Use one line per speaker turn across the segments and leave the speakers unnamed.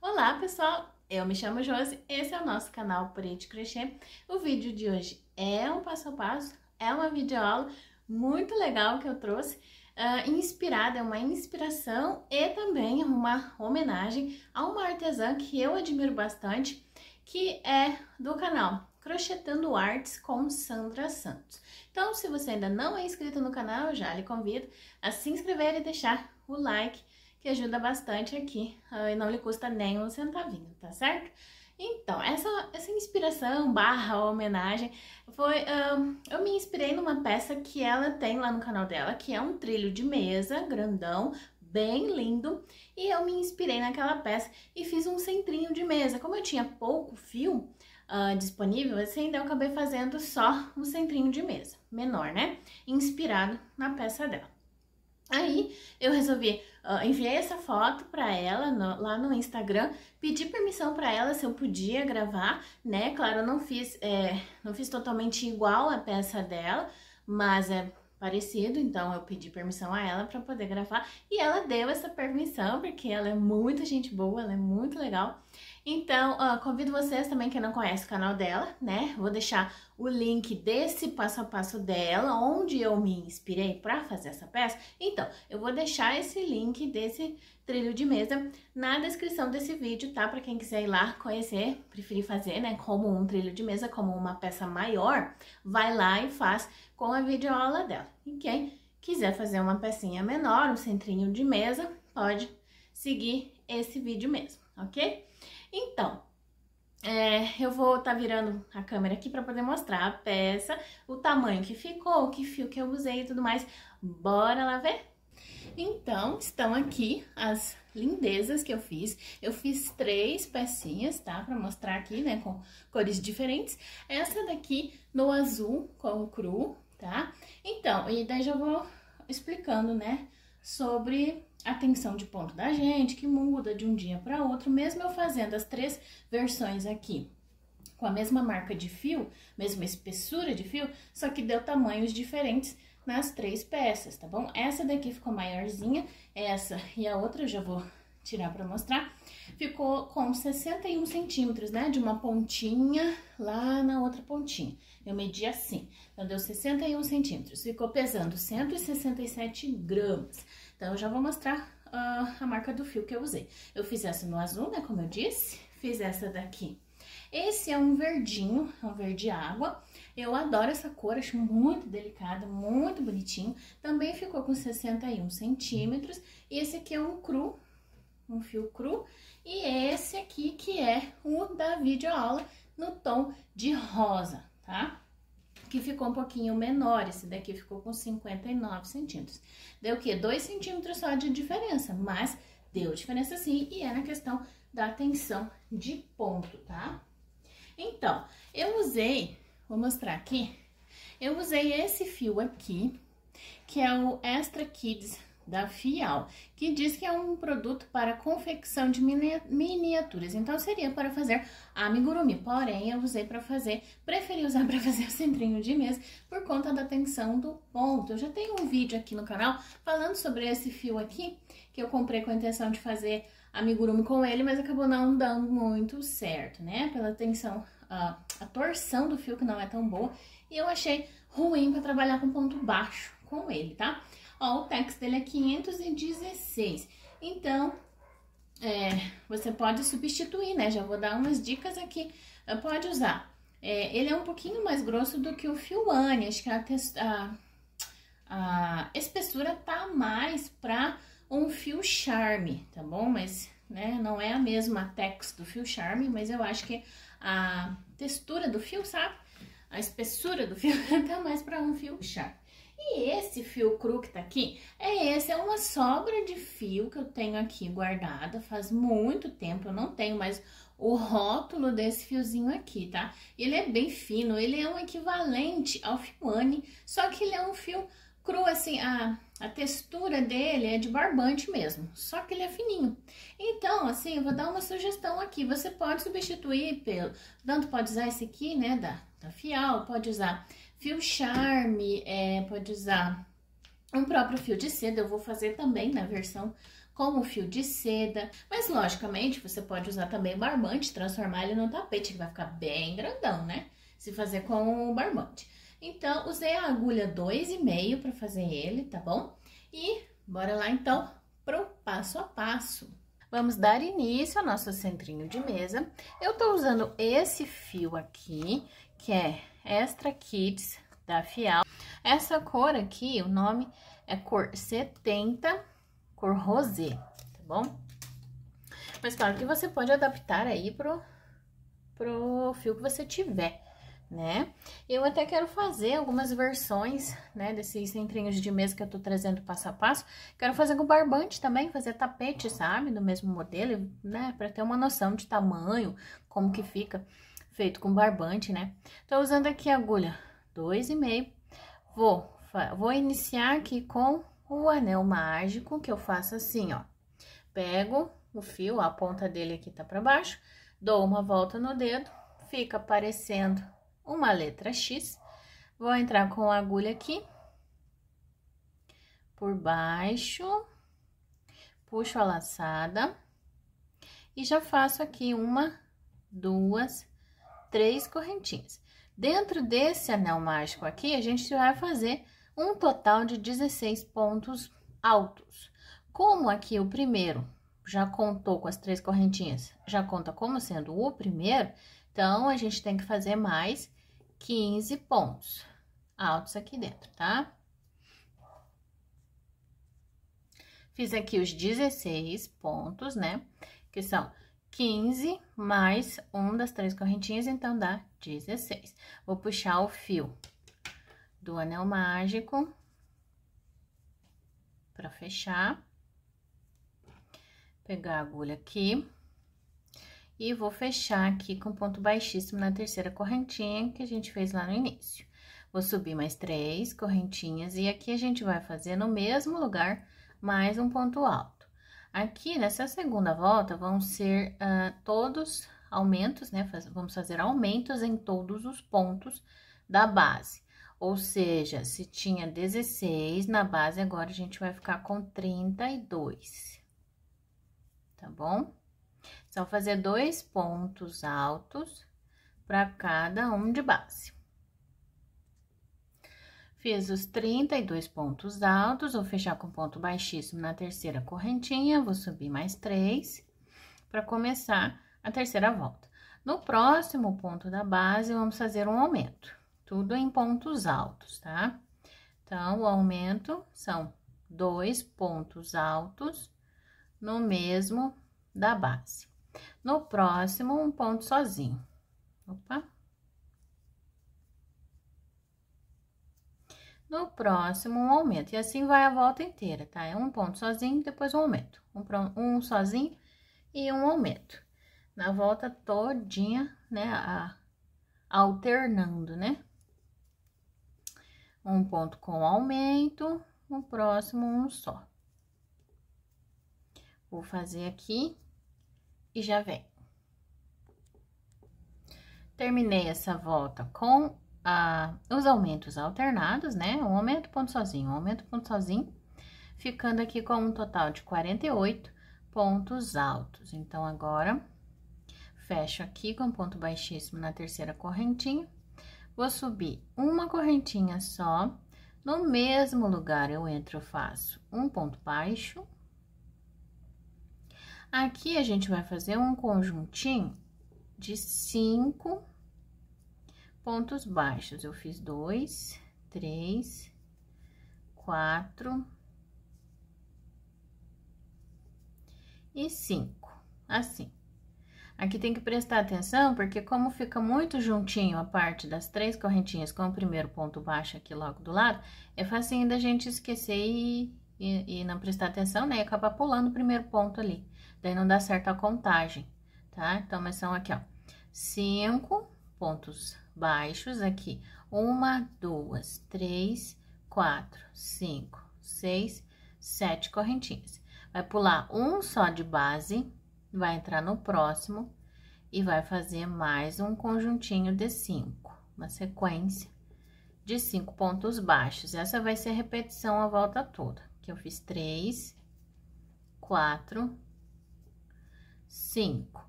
Olá pessoal, eu me chamo Josi, esse é o nosso canal Prete Crochê. O vídeo de hoje é um passo a passo, é uma videoaula muito legal que eu trouxe, uh, inspirada, é uma inspiração e também uma homenagem a uma artesã que eu admiro bastante, que é do canal Crochetando Artes com Sandra Santos. Então, se você ainda não é inscrito no canal, já lhe convido a se inscrever e deixar o like que ajuda bastante aqui ah, e não lhe custa nem um centavinho, tá certo? Então, essa, essa inspiração barra homenagem foi... Ah, eu me inspirei numa peça que ela tem lá no canal dela, que é um trilho de mesa, grandão, bem lindo, e eu me inspirei naquela peça e fiz um centrinho de mesa. Como eu tinha pouco fio uh, disponível, assim, então eu acabei fazendo só um centrinho de mesa, menor, né? Inspirado na peça dela. Aí, eu resolvi Uh, enviei essa foto para ela no, lá no Instagram, pedi permissão para ela se eu podia gravar, né? Claro, eu não fiz, é, não fiz totalmente igual a peça dela, mas é parecido, então eu pedi permissão a ela para poder gravar e ela deu essa permissão porque ela é muita gente boa, ela é muito legal. Então, uh, convido vocês também, quem não conhece o canal dela, né? Vou deixar o link desse passo a passo dela, onde eu me inspirei para fazer essa peça. Então, eu vou deixar esse link desse trilho de mesa na descrição desse vídeo, tá? Para quem quiser ir lá conhecer, preferir fazer, né? Como um trilho de mesa, como uma peça maior, vai lá e faz com a videoaula dela. E quem quiser fazer uma pecinha menor, um centrinho de mesa, pode seguir esse vídeo mesmo, ok? Então, é, eu vou estar tá virando a câmera aqui para poder mostrar a peça, o tamanho que ficou, que fio que eu usei e tudo mais. Bora lá ver? Então, estão aqui as lindezas que eu fiz. Eu fiz três pecinhas, tá? Pra mostrar aqui, né? Com cores diferentes. Essa daqui no azul com o cru, tá? Então, e daí já vou explicando, né? Sobre a tensão de ponto da gente, que muda de um dia para outro, mesmo eu fazendo as três versões aqui com a mesma marca de fio, mesma espessura de fio, só que deu tamanhos diferentes nas três peças, tá bom? Essa daqui ficou maiorzinha, essa e a outra eu já vou tirar para mostrar. Ficou com 61 centímetros, né? De uma pontinha lá na outra pontinha. Eu medi assim, então deu 61 centímetros. Ficou pesando 167 gramas. Então, eu já vou mostrar uh, a marca do fio que eu usei. Eu fiz essa no azul, né, como eu disse, fiz essa daqui. Esse é um verdinho, é um verde água. Eu adoro essa cor, acho muito delicada, muito bonitinho. Também ficou com 61 centímetros. E esse aqui é um cru, um fio cru. E esse aqui que é o da videoaula no tom de rosa, tá? que ficou um pouquinho menor, esse daqui ficou com 59 centímetros. Deu o quê? 2 centímetros só de diferença, mas deu diferença sim, e é na questão da tensão de ponto, tá? Então, eu usei, vou mostrar aqui, eu usei esse fio aqui, que é o Extra Kids da Fial, que diz que é um produto para confecção de miniaturas. Então seria para fazer amigurumi, porém eu usei para fazer, preferi usar para fazer o centrinho de mesa por conta da tensão do ponto. Eu já tenho um vídeo aqui no canal falando sobre esse fio aqui, que eu comprei com a intenção de fazer amigurumi com ele, mas acabou não dando muito certo, né? Pela tensão, a, a torção do fio que não é tão boa, e eu achei ruim para trabalhar com ponto baixo com ele, tá? Ó, o PEX dele é 516. Então, é, você pode substituir, né? Já vou dar umas dicas aqui. Ah, pode usar. É, ele é um pouquinho mais grosso do que o fio Fiwane. Acho que a, a, a espessura tá mais para um fio charme, tá bom? Mas, né, não é a mesma tex do fio charme, mas eu acho que a textura do fio, sabe? A espessura do fio tá mais para um fio charme. E esse fio cru que tá aqui, é esse, é uma sobra de fio que eu tenho aqui guardada, faz muito tempo, eu não tenho mais o rótulo desse fiozinho aqui, tá? Ele é bem fino, ele é um equivalente ao Fiwane, só que ele é um fio cru, assim, a, a textura dele é de barbante mesmo, só que ele é fininho. Então, assim, eu vou dar uma sugestão aqui, você pode substituir pelo, tanto pode usar esse aqui, né, da, da Fial, pode usar Fio charme, é, pode usar um próprio fio de seda, eu vou fazer também na versão com o fio de seda. Mas, logicamente, você pode usar também o barbante, transformar ele num tapete, que vai ficar bem grandão, né? Se fazer com o barbante. Então, usei a agulha 2,5 para fazer ele, tá bom? E bora lá, então, pro passo a passo. Vamos dar início ao nosso centrinho de mesa. Eu tô usando esse fio aqui, que é Extra Kids da Fial. Essa cor aqui, o nome é cor 70, cor rosé, tá bom? Mas claro que você pode adaptar aí pro, pro fio que você tiver, né? Eu até quero fazer algumas versões, né, desses centrinhos de mesa que eu tô trazendo passo a passo. Quero fazer com barbante também, fazer tapete, sabe, do mesmo modelo, né, pra ter uma noção de tamanho, como que fica feito com barbante, né? Tô usando aqui a agulha 2,5. Vou, vou iniciar aqui com o anel mágico, que eu faço assim, ó. Pego o fio, a ponta dele aqui tá pra baixo, dou uma volta no dedo, fica aparecendo uma letra X. Vou entrar com a agulha aqui, por baixo, puxo a laçada e já faço aqui uma, duas, três correntinhas. Dentro desse anel mágico aqui, a gente vai fazer um total de 16 pontos altos. Como aqui o primeiro já contou com as três correntinhas, já conta como sendo o primeiro, então a gente tem que fazer mais 15 pontos altos aqui dentro, tá? Fiz aqui os 16 pontos, né? Que são 15 mais um das três correntinhas, então dá 16. Vou puxar o fio do anel mágico para fechar. Pegar a agulha aqui. E vou fechar aqui com ponto baixíssimo na terceira correntinha que a gente fez lá no início. Vou subir mais três correntinhas e aqui a gente vai fazer no mesmo lugar mais um ponto alto. Aqui, nessa segunda volta, vão ser uh, todos aumentos, né? Faz, vamos fazer aumentos em todos os pontos da base. Ou seja, se tinha 16 na base, agora a gente vai ficar com 32. Tá bom? Só fazer dois pontos altos para cada um de base. Fiz os 32 pontos altos, vou fechar com ponto baixíssimo na terceira correntinha, vou subir mais três para começar a terceira volta. No próximo ponto da base, vamos fazer um aumento, tudo em pontos altos, tá? Então, o aumento são dois pontos altos no mesmo da base. No próximo, um ponto sozinho. Opa! no próximo um aumento. E assim vai a volta inteira, tá? É um ponto sozinho, depois um aumento. Um, um sozinho e um aumento. Na volta todinha, né? A, alternando, né? Um ponto com aumento, no próximo um só. Vou fazer aqui e já vem. Terminei essa volta com a, os aumentos alternados, né? Um aumento, ponto sozinho, um aumento, ponto sozinho, ficando aqui com um total de 48 pontos altos. Então, agora, fecho aqui com ponto baixíssimo na terceira correntinha, vou subir uma correntinha só, no mesmo lugar eu entro, faço um ponto baixo. Aqui, a gente vai fazer um conjuntinho de cinco pontos baixos, eu fiz dois, três, quatro e cinco, assim. Aqui tem que prestar atenção, porque como fica muito juntinho a parte das três correntinhas com o primeiro ponto baixo aqui logo do lado, é facinho da gente esquecer e, e, e não prestar atenção, né? E acabar pulando o primeiro ponto ali. Daí não dá certo a contagem, tá? Então, mas são aqui, ó, cinco pontos baixos aqui. Uma, duas, três, quatro, cinco, seis, sete correntinhas. Vai pular um só de base, vai entrar no próximo e vai fazer mais um conjuntinho de cinco, uma sequência de cinco pontos baixos. Essa vai ser a repetição a volta toda, que eu fiz três, quatro, cinco.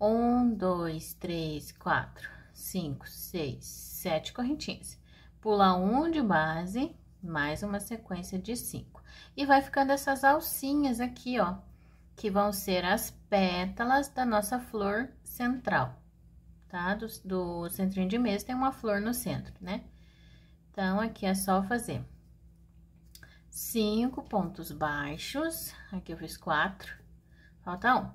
Um, dois, três, quatro, 5, 6, 7 correntinhas. Pula um de base, mais uma sequência de cinco. E vai ficando essas alcinhas aqui, ó, que vão ser as pétalas da nossa flor central, tá? Do, do centrinho de mesa tem uma flor no centro, né? Então, aqui é só fazer cinco pontos baixos, aqui eu fiz quatro, falta um.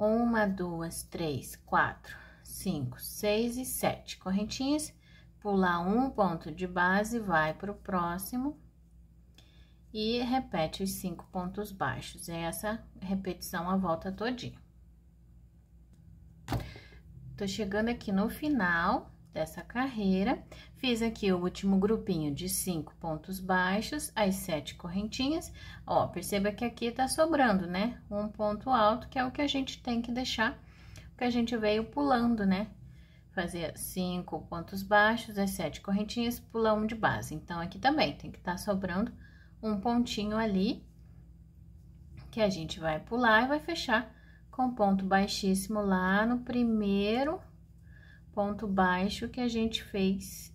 Uma, duas, três, quatro, 5, 6 e 7 correntinhas, pular um ponto de base, vai para o próximo e repete os cinco pontos baixos. É essa repetição a volta todinha. Tô chegando aqui no final dessa carreira, fiz aqui o último grupinho de cinco pontos baixos, as sete correntinhas. Ó, perceba que aqui tá sobrando, né? Um ponto alto, que é o que a gente tem que deixar que a gente veio pulando, né? Fazer cinco pontos baixos, as sete correntinhas, pular um de base. Então, aqui também tem que estar tá sobrando um pontinho ali, que a gente vai pular e vai fechar com ponto baixíssimo lá no primeiro ponto baixo que a gente fez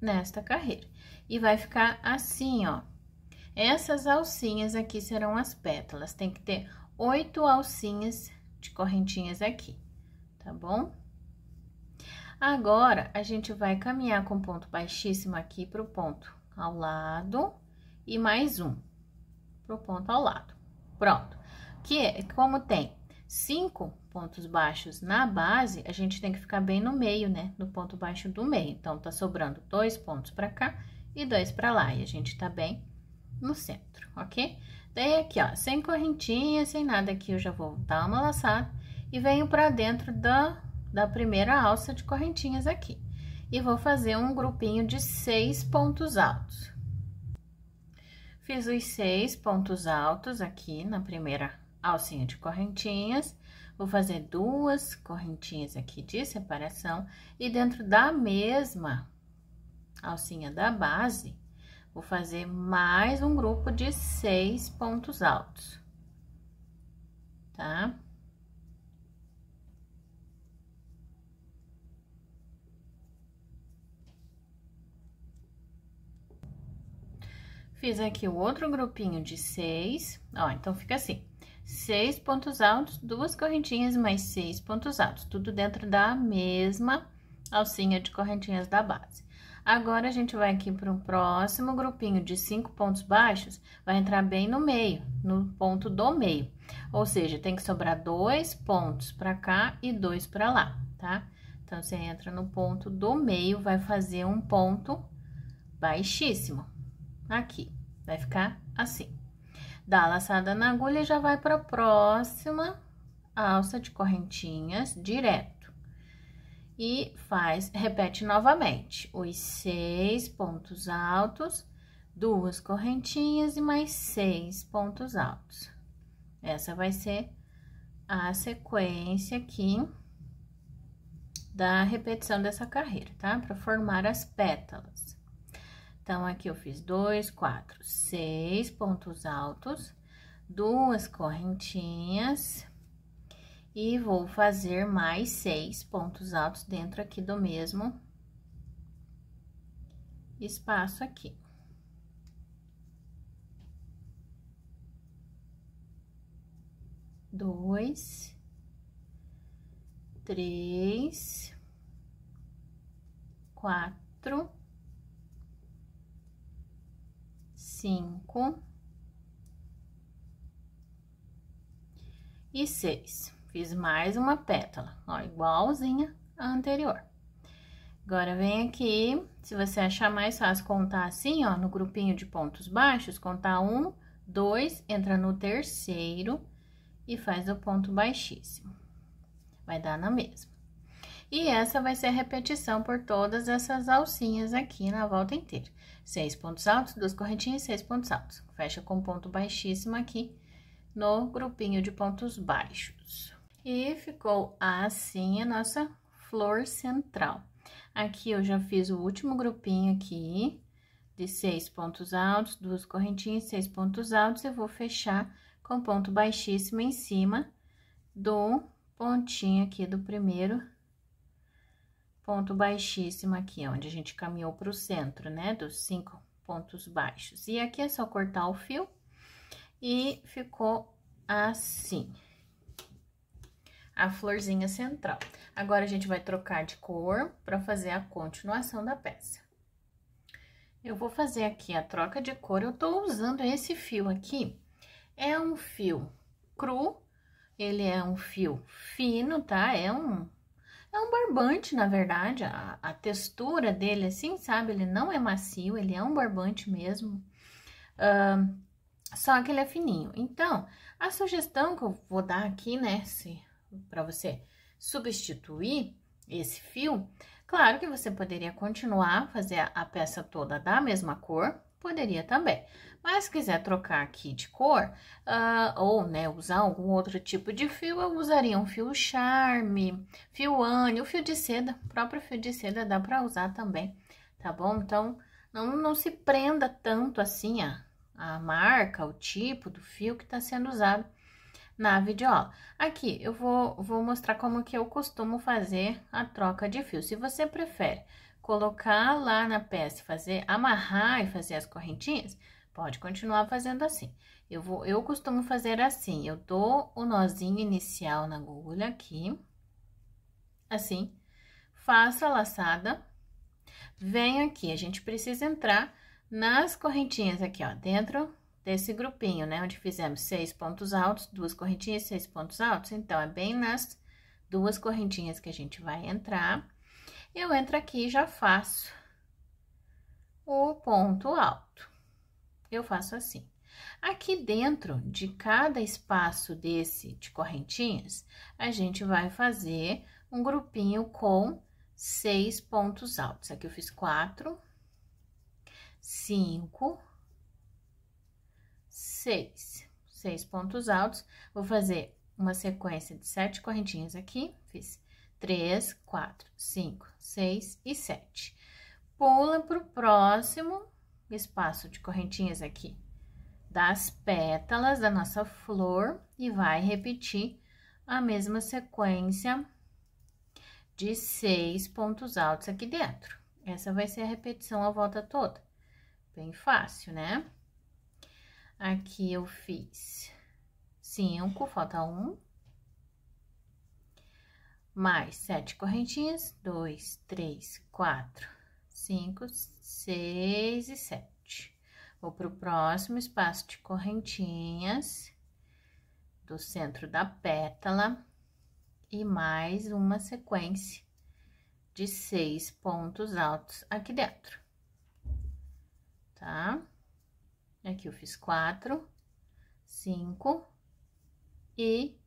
nesta carreira. E vai ficar assim, ó. Essas alcinhas aqui serão as pétalas, tem que ter oito alcinhas de correntinhas aqui tá bom? Agora, a gente vai caminhar com ponto baixíssimo aqui pro ponto ao lado e mais um pro ponto ao lado. Pronto. Que, como tem cinco pontos baixos na base, a gente tem que ficar bem no meio, né? No ponto baixo do meio. Então, tá sobrando dois pontos para cá e dois para lá. E a gente tá bem no centro, ok? Daí, aqui, ó, sem correntinha, sem nada aqui, eu já vou dar uma laçada e venho para dentro da, da primeira alça de correntinhas aqui. E vou fazer um grupinho de seis pontos altos. Fiz os seis pontos altos aqui na primeira alcinha de correntinhas. Vou fazer duas correntinhas aqui de separação e dentro da mesma alcinha da base, vou fazer mais um grupo de seis pontos altos, tá? Fiz aqui o outro grupinho de seis, ó, então fica assim. Seis pontos altos, duas correntinhas mais seis pontos altos, tudo dentro da mesma alcinha de correntinhas da base. Agora, a gente vai aqui para o próximo grupinho de cinco pontos baixos, vai entrar bem no meio, no ponto do meio. Ou seja, tem que sobrar dois pontos para cá e dois para lá, tá? Então, você entra no ponto do meio, vai fazer um ponto baixíssimo aqui. Vai ficar assim. Dá a laçada na agulha e já vai para a próxima alça de correntinhas direto. E faz, repete novamente, os seis pontos altos, duas correntinhas e mais seis pontos altos. Essa vai ser a sequência aqui da repetição dessa carreira, tá? Para formar as pétalas. Então, aqui eu fiz dois, quatro, seis pontos altos, duas correntinhas, e vou fazer mais seis pontos altos dentro aqui do mesmo espaço aqui. Dois, três, quatro cinco e seis. Fiz mais uma pétala, ó, igualzinha à anterior. Agora, vem aqui, se você achar mais fácil contar assim, ó, no grupinho de pontos baixos, contar um, dois, entra no terceiro e faz o ponto baixíssimo. Vai dar na mesma. E essa vai ser a repetição por todas essas alcinhas aqui na volta inteira seis pontos altos, duas correntinhas, seis pontos altos. Fecha com ponto baixíssimo aqui no grupinho de pontos baixos. E ficou assim a nossa flor central. Aqui eu já fiz o último grupinho aqui de seis pontos altos, duas correntinhas, seis pontos altos. Eu vou fechar com ponto baixíssimo em cima do pontinho aqui do primeiro ponto baixíssimo aqui, onde a gente caminhou para o centro, né? Dos cinco pontos baixos. E aqui é só cortar o fio e ficou assim. A florzinha central. Agora, a gente vai trocar de cor para fazer a continuação da peça. Eu vou fazer aqui a troca de cor. Eu tô usando esse fio aqui. É um fio cru, ele é um fio fino, tá? É um é um barbante, na verdade, a, a, textura dele, assim, sabe? Ele não é macio, ele é um barbante mesmo, uh, só que ele é fininho. Então, a sugestão que eu vou dar aqui, né, para você substituir esse fio, claro que você poderia continuar a fazer a, a peça toda da mesma cor, poderia também. Mas se quiser trocar aqui de cor, uh, ou né, usar algum outro tipo de fio, eu usaria um fio charme, fio ane, o fio de seda, o próprio fio de seda dá para usar também, tá bom? Então, não, não se prenda tanto assim a, a marca, o tipo do fio que está sendo usado na videoaula. Aqui eu vou, vou mostrar como que eu costumo fazer a troca de fio. Se você prefere colocar lá na peça, fazer amarrar e fazer as correntinhas, Pode continuar fazendo assim. Eu vou, eu costumo fazer assim, eu dou o nozinho inicial na agulha aqui, assim, faço a laçada, venho aqui, a gente precisa entrar nas correntinhas aqui, ó, dentro desse grupinho, né, onde fizemos seis pontos altos, duas correntinhas, seis pontos altos, então, é bem nas duas correntinhas que a gente vai entrar. Eu entro aqui e já faço o ponto alto eu faço assim. Aqui dentro de cada espaço desse de correntinhas, a gente vai fazer um grupinho com seis pontos altos. Aqui eu fiz quatro, cinco, seis. Seis pontos altos. Vou fazer uma sequência de sete correntinhas aqui. Fiz três, quatro, cinco, seis e sete. Pula pro próximo espaço de correntinhas aqui das pétalas da nossa flor e vai repetir a mesma sequência de seis pontos altos aqui dentro. Essa vai ser a repetição a volta toda. Bem fácil, né? Aqui eu fiz cinco, falta um. Mais sete correntinhas, dois, três, quatro, cinco, seis e sete. Vou pro próximo espaço de correntinhas do centro da pétala e mais uma sequência de seis pontos altos aqui dentro, tá? Aqui eu fiz quatro, cinco e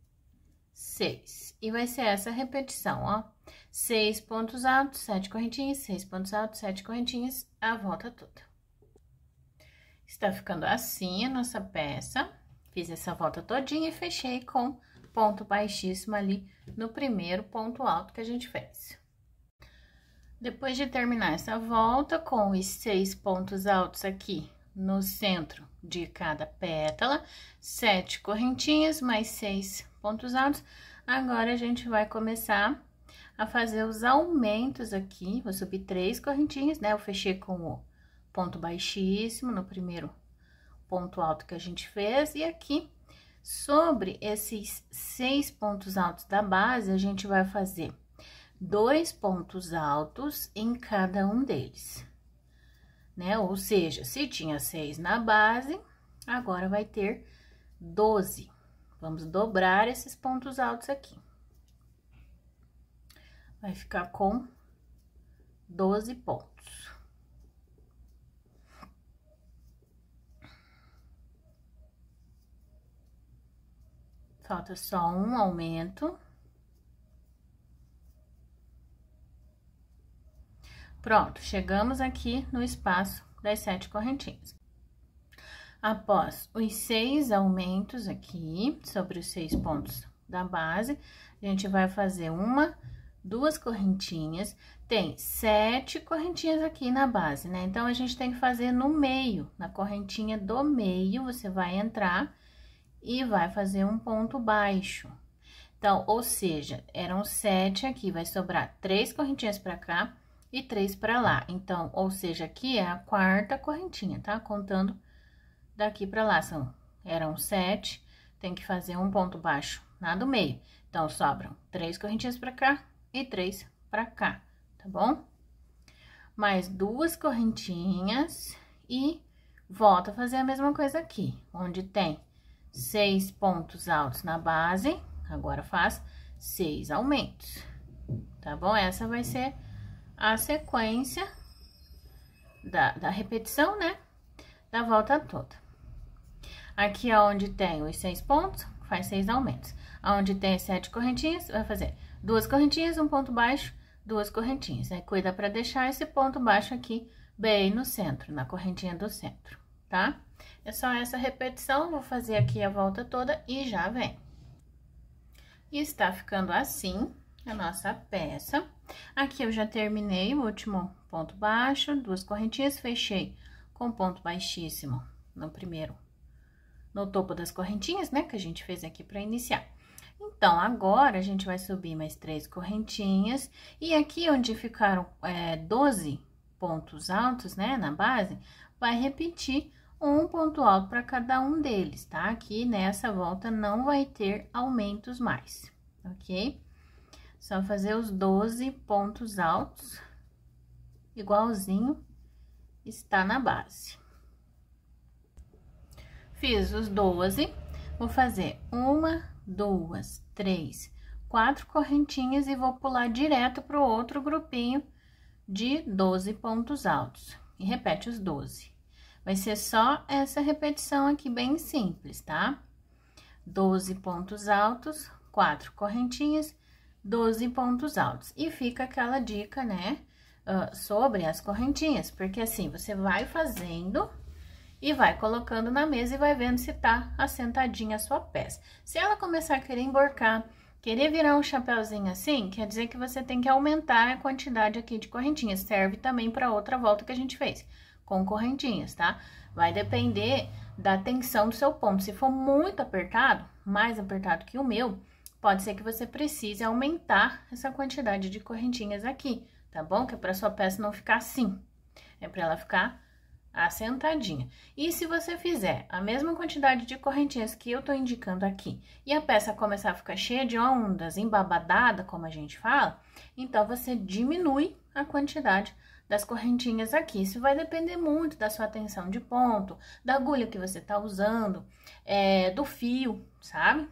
6. E vai ser essa repetição, ó. 6 pontos altos, 7 correntinhas, 6 pontos altos, 7 correntinhas, a volta toda. Está ficando assim a nossa peça. Fiz essa volta todinha e fechei com ponto baixíssimo ali no primeiro ponto alto que a gente fez. Depois de terminar essa volta com os seis pontos altos aqui no centro de cada pétala, sete correntinhas, mais seis pontos altos. Agora, a gente vai começar a fazer os aumentos aqui. Vou subir três correntinhas, né? Eu fechei com o ponto baixíssimo no primeiro ponto alto que a gente fez. E aqui, sobre esses seis pontos altos da base, a gente vai fazer dois pontos altos em cada um deles né? Ou seja, se tinha seis na base, agora vai ter doze. Vamos dobrar esses pontos altos aqui. Vai ficar com doze pontos. Falta só um aumento. Pronto, chegamos aqui no espaço das sete correntinhas. Após os seis aumentos aqui, sobre os seis pontos da base, a gente vai fazer uma, duas correntinhas, tem sete correntinhas aqui na base, né? Então, a gente tem que fazer no meio, na correntinha do meio, você vai entrar e vai fazer um ponto baixo. Então, ou seja, eram sete aqui, vai sobrar três correntinhas para cá, e três para lá. Então, ou seja, aqui é a quarta correntinha, tá? Contando daqui para lá, são, eram sete, tem que fazer um ponto baixo lá do meio. Então, sobram três correntinhas para cá e três para cá, tá bom? Mais duas correntinhas e volta a fazer a mesma coisa aqui, onde tem seis pontos altos na base, agora faz seis aumentos, tá bom? Essa vai ser a sequência da, da repetição, né? Da volta toda. Aqui, é onde tem os seis pontos, faz seis aumentos. Onde tem sete correntinhas, vai fazer duas correntinhas, um ponto baixo, duas correntinhas. Aí, cuida para deixar esse ponto baixo aqui bem no centro, na correntinha do centro, tá? É só essa repetição, vou fazer aqui a volta toda e já vem. E está ficando assim a nossa peça. Aqui eu já terminei o último ponto baixo, duas correntinhas, fechei com ponto baixíssimo no primeiro, no topo das correntinhas, né, que a gente fez aqui para iniciar. Então, agora, a gente vai subir mais três correntinhas, e aqui onde ficaram é, 12 pontos altos, né, na base, vai repetir um ponto alto para cada um deles, tá? Aqui, nessa volta, não vai ter aumentos mais, ok? Só fazer os 12 pontos altos, igualzinho está na base. Fiz os 12, vou fazer uma, duas, três, quatro correntinhas e vou pular direto pro outro grupinho de 12 pontos altos. E repete os 12. Vai ser só essa repetição aqui, bem simples, tá? 12 pontos altos, quatro correntinhas 12 pontos altos. E fica aquela dica, né, uh, sobre as correntinhas, porque assim, você vai fazendo e vai colocando na mesa e vai vendo se tá assentadinha a sua peça. Se ela começar a querer emborcar, querer virar um chapéuzinho assim, quer dizer que você tem que aumentar a quantidade aqui de correntinhas. Serve também para outra volta que a gente fez, com correntinhas, tá? Vai depender da tensão do seu ponto. Se for muito apertado, mais apertado que o meu, pode ser que você precise aumentar essa quantidade de correntinhas aqui, tá bom? Que é para sua peça não ficar assim, é para ela ficar assentadinha. E se você fizer a mesma quantidade de correntinhas que eu tô indicando aqui, e a peça começar a ficar cheia de ondas, embabadada, como a gente fala, então você diminui a quantidade das correntinhas aqui. Isso vai depender muito da sua atenção de ponto, da agulha que você tá usando, é, do fio, sabe?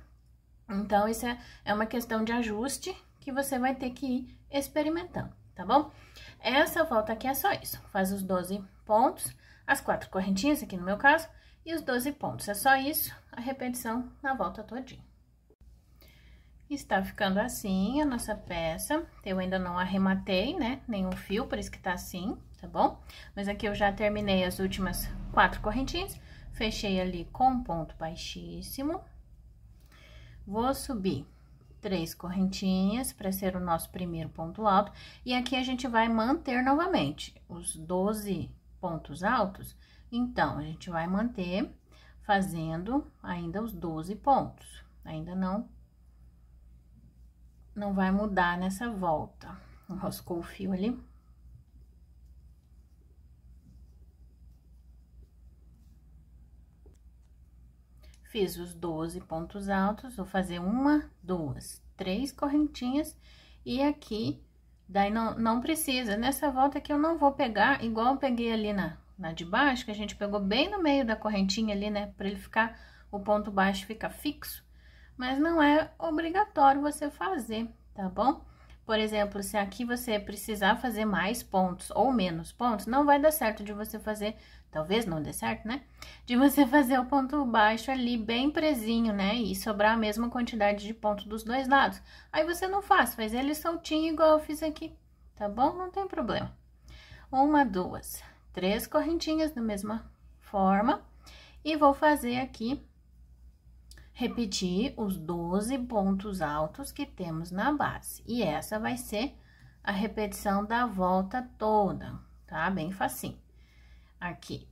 Então, isso é, é, uma questão de ajuste que você vai ter que ir experimentando, tá bom? Essa volta aqui é só isso, faz os 12 pontos, as quatro correntinhas aqui no meu caso, e os 12 pontos, é só isso, a repetição na volta todinha. Está ficando assim a nossa peça, eu ainda não arrematei, né, nenhum fio, por isso que tá assim, tá bom? Mas aqui eu já terminei as últimas quatro correntinhas, fechei ali com um ponto baixíssimo, Vou subir três correntinhas para ser o nosso primeiro ponto alto. E aqui a gente vai manter novamente os 12 pontos altos. Então, a gente vai manter fazendo ainda os 12 pontos. Ainda não, não vai mudar nessa volta. Enroscou o fio ali. Fiz os 12 pontos altos, vou fazer uma, duas, três correntinhas. E aqui, daí não, não precisa. Nessa volta aqui eu não vou pegar igual eu peguei ali na, na de baixo, que a gente pegou bem no meio da correntinha ali, né? Pra ele ficar, o ponto baixo fica fixo. Mas não é obrigatório você fazer, tá bom? Por exemplo, se aqui você precisar fazer mais pontos ou menos pontos, não vai dar certo de você fazer, talvez não dê certo, né? De você fazer o ponto baixo ali bem presinho, né? E sobrar a mesma quantidade de ponto dos dois lados. Aí você não faz, faz ele soltinho igual eu fiz aqui, tá bom? Não tem problema. Uma, duas, três correntinhas da mesma forma. E vou fazer aqui repetir os 12 pontos altos que temos na base. E essa vai ser a repetição da volta toda, tá? Bem facinho. Aqui,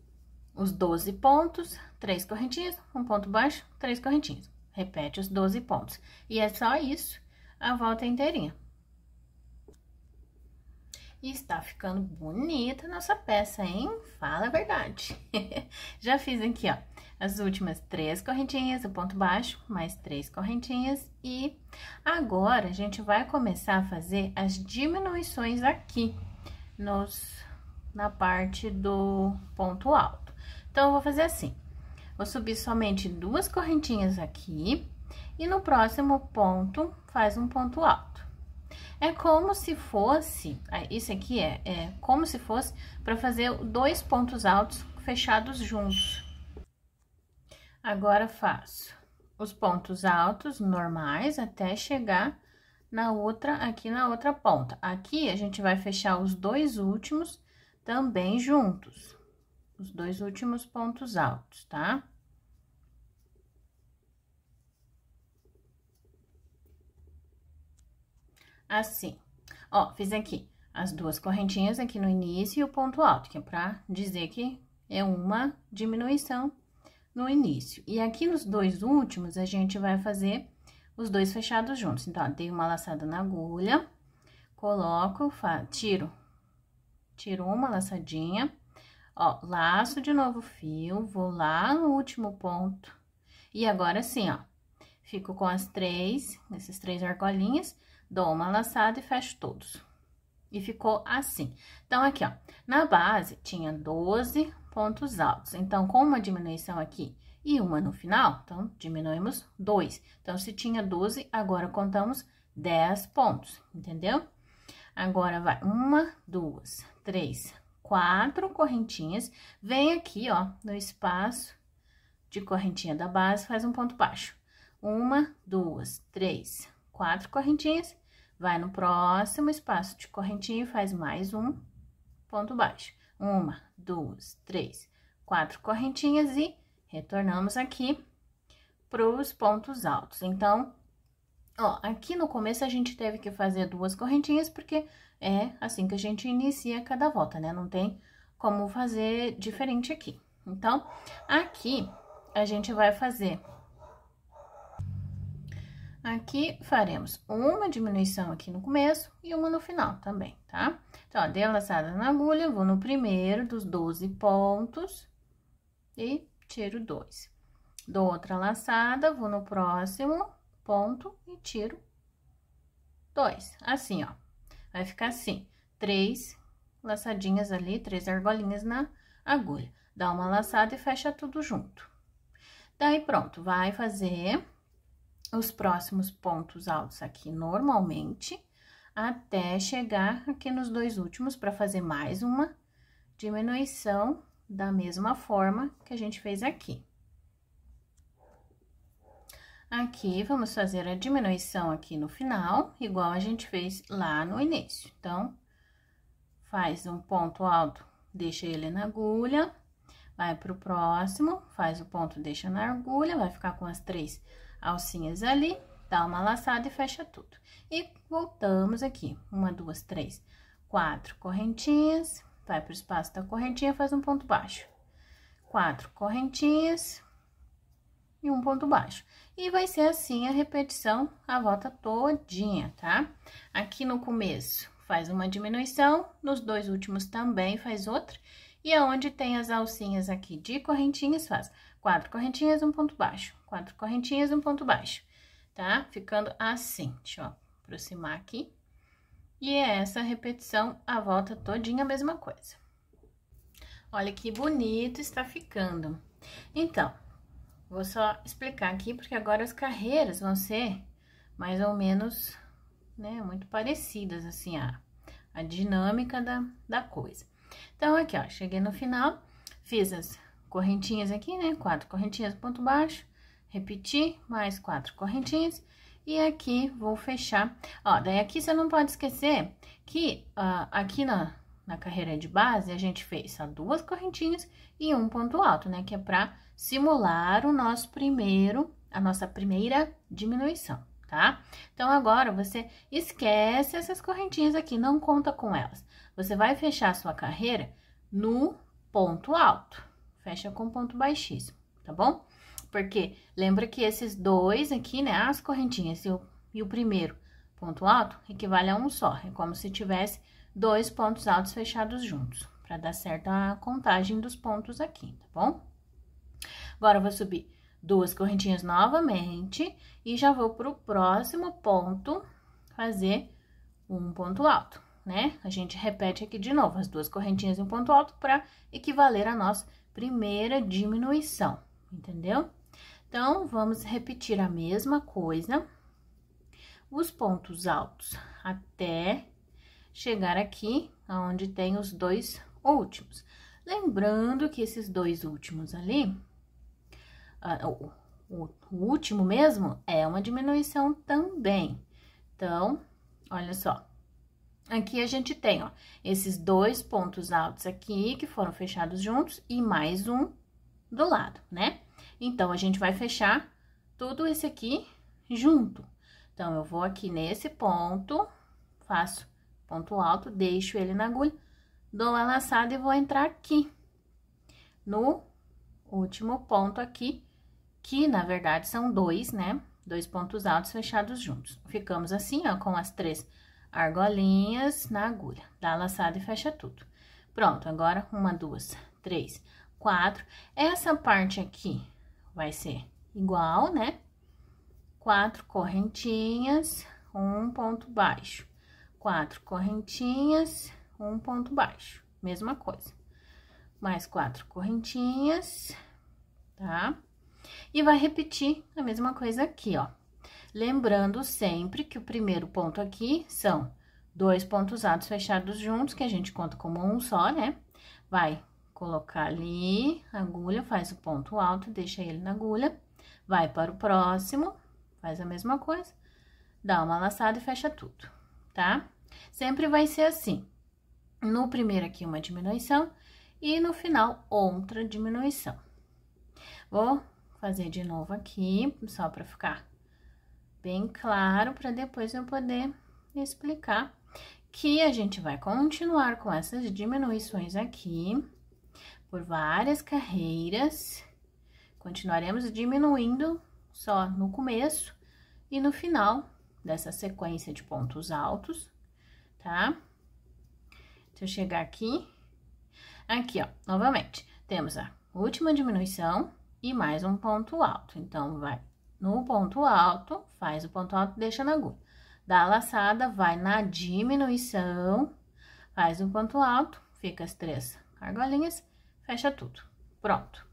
os 12 pontos, três correntinhas, um ponto baixo, três correntinhas. Repete os 12 pontos. E é só isso a volta inteirinha. E está ficando bonita a nossa peça, hein? Fala a verdade. Já fiz aqui, ó as últimas três correntinhas, o ponto baixo, mais três correntinhas. E agora, a gente vai começar a fazer as diminuições aqui, nos, na parte do ponto alto. Então, eu vou fazer assim. Vou subir somente duas correntinhas aqui, e no próximo ponto, faz um ponto alto. É como se fosse, ah, isso aqui é, é como se fosse para fazer dois pontos altos fechados juntos, Agora, faço os pontos altos normais até chegar na outra, aqui na outra ponta. Aqui, a gente vai fechar os dois últimos também juntos, os dois últimos pontos altos, tá? Assim. Ó, fiz aqui as duas correntinhas aqui no início e o ponto alto, que é pra dizer que é uma diminuição no início. E aqui nos dois últimos, a gente vai fazer os dois fechados juntos. Então, ó, dei uma laçada na agulha, coloco, tiro, tiro uma laçadinha, ó, laço de novo o fio, vou lá no último ponto. E agora sim, ó, fico com as três, essas três argolinhas, dou uma laçada e fecho todos. E ficou assim. Então, aqui, ó, na base, tinha 12 pontos altos. Então, com uma diminuição aqui e uma no final, então, diminuímos 2. Então, se tinha 12, agora contamos 10 pontos, entendeu? Agora, vai uma, duas, três, quatro correntinhas. Vem aqui, ó, no espaço de correntinha da base, faz um ponto baixo. Uma, duas, três, quatro correntinhas. Vai no próximo espaço de correntinha e faz mais um ponto baixo. Uma, duas, três, quatro correntinhas e retornamos aqui para os pontos altos. Então, ó, aqui no começo a gente teve que fazer duas correntinhas, porque é assim que a gente inicia cada volta, né? Não tem como fazer diferente aqui. Então, aqui a gente vai fazer... Aqui faremos uma diminuição aqui no começo e uma no final também, tá? Então, ó, dei a laçada na agulha, vou no primeiro dos 12 pontos e tiro dois. Dou outra laçada, vou no próximo ponto e tiro dois. Assim, ó. Vai ficar assim, três laçadinhas ali, três argolinhas na agulha. Dá uma laçada e fecha tudo junto. Daí, pronto, vai fazer os próximos pontos altos aqui normalmente até chegar aqui nos dois últimos para fazer mais uma diminuição da mesma forma que a gente fez aqui. Aqui, vamos fazer a diminuição aqui no final, igual a gente fez lá no início. Então, faz um ponto alto, deixa ele na agulha, vai pro próximo, faz o ponto, deixa na agulha, vai ficar com as três alcinhas ali, dá uma laçada e fecha tudo. E voltamos aqui, uma, duas, três, quatro correntinhas, vai pro espaço da correntinha, faz um ponto baixo. Quatro correntinhas e um ponto baixo. E vai ser assim a repetição, a volta todinha, tá? Aqui no começo, faz uma diminuição, nos dois últimos também faz outra. E aonde tem as alcinhas aqui de correntinhas, faz quatro correntinhas, um ponto baixo, quatro correntinhas, um ponto baixo tá? Ficando assim, deixa eu aproximar aqui. E é essa repetição, a volta todinha a mesma coisa. Olha que bonito está ficando. Então, vou só explicar aqui, porque agora as carreiras vão ser mais ou menos, né, muito parecidas, assim, a, a dinâmica da, da coisa. Então, aqui, ó, cheguei no final, fiz as correntinhas aqui, né, quatro correntinhas ponto baixo, Repetir, mais quatro correntinhas. E aqui, vou fechar. Ó, daí aqui você não pode esquecer que uh, aqui na, na carreira de base, a gente fez só duas correntinhas e um ponto alto, né? Que é pra simular o nosso primeiro, a nossa primeira diminuição, tá? Então, agora, você esquece essas correntinhas aqui, não conta com elas. Você vai fechar a sua carreira no ponto alto, fecha com ponto baixíssimo, tá bom? Porque lembra que esses dois aqui, né, as correntinhas e é o, e o primeiro ponto alto equivale a um só. É como se tivesse dois pontos altos fechados juntos, para dar certo a contagem dos pontos aqui, tá bom? Agora, eu vou subir duas correntinhas novamente e já vou pro próximo ponto fazer um ponto alto, né? A gente repete aqui de novo as duas correntinhas e um ponto alto para equivaler a nossa primeira diminuição, entendeu? Então, vamos repetir a mesma coisa. Os pontos altos até chegar aqui, onde tem os dois últimos. Lembrando que esses dois últimos ali, ah, o último mesmo, é uma diminuição também. Então, olha só. Aqui a gente tem, ó, esses dois pontos altos aqui, que foram fechados juntos, e mais um do lado, né? Então, a gente vai fechar tudo esse aqui junto. Então, eu vou aqui nesse ponto, faço ponto alto, deixo ele na agulha, dou a laçada e vou entrar aqui. No último ponto aqui, que na verdade são dois, né? Dois pontos altos fechados juntos. Ficamos assim, ó, com as três argolinhas na agulha. Dá a laçada e fecha tudo. Pronto, agora uma, duas, três, quatro. Essa parte aqui vai ser igual, né? Quatro correntinhas, um ponto baixo. Quatro correntinhas, um ponto baixo. Mesma coisa. Mais quatro correntinhas, tá? E vai repetir a mesma coisa aqui, ó. Lembrando sempre que o primeiro ponto aqui são dois pontos altos fechados juntos, que a gente conta como um só, né? Vai colocar ali agulha, faz o ponto alto, deixa ele na agulha, vai para o próximo, faz a mesma coisa, dá uma laçada e fecha tudo, tá? Sempre vai ser assim. No primeiro aqui uma diminuição e no final outra diminuição. Vou fazer de novo aqui, só para ficar bem claro, para depois eu poder explicar que a gente vai continuar com essas diminuições aqui por várias carreiras. Continuaremos diminuindo só no começo e no final dessa sequência de pontos altos, tá? Deixa eu chegar aqui. Aqui, ó, novamente, temos a última diminuição e mais um ponto alto. Então, vai no ponto alto, faz o ponto alto, deixa na agulha. Dá a laçada, vai na diminuição, faz um ponto alto, fica as três argolinhas, fecha tudo. Pronto.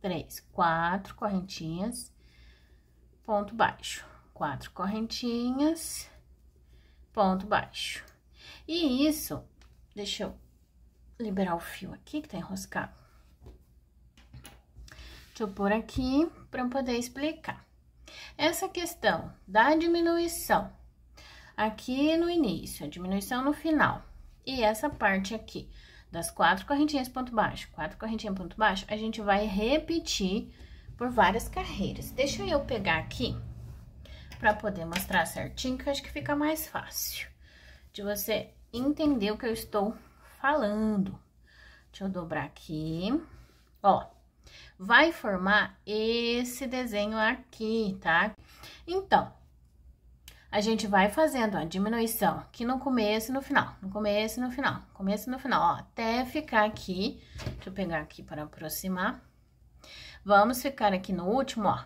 Três, quatro correntinhas, ponto baixo. Quatro correntinhas, ponto baixo. E isso, deixa eu liberar o fio aqui que tá enroscado. Deixa eu pôr aqui para poder explicar. Essa questão da diminuição aqui no início, a diminuição no final e essa parte aqui das quatro correntinhas ponto baixo, quatro correntinhas ponto baixo, a gente vai repetir por várias carreiras. Deixa eu pegar aqui para poder mostrar certinho, que acho que fica mais fácil de você entender o que eu estou falando. Deixa eu dobrar aqui, ó. Vai formar esse desenho aqui, tá? Então, a gente vai fazendo a diminuição aqui no começo e no final, no começo e no final, começo e no final, ó, até ficar aqui, deixa eu pegar aqui para aproximar. Vamos ficar aqui no último, ó,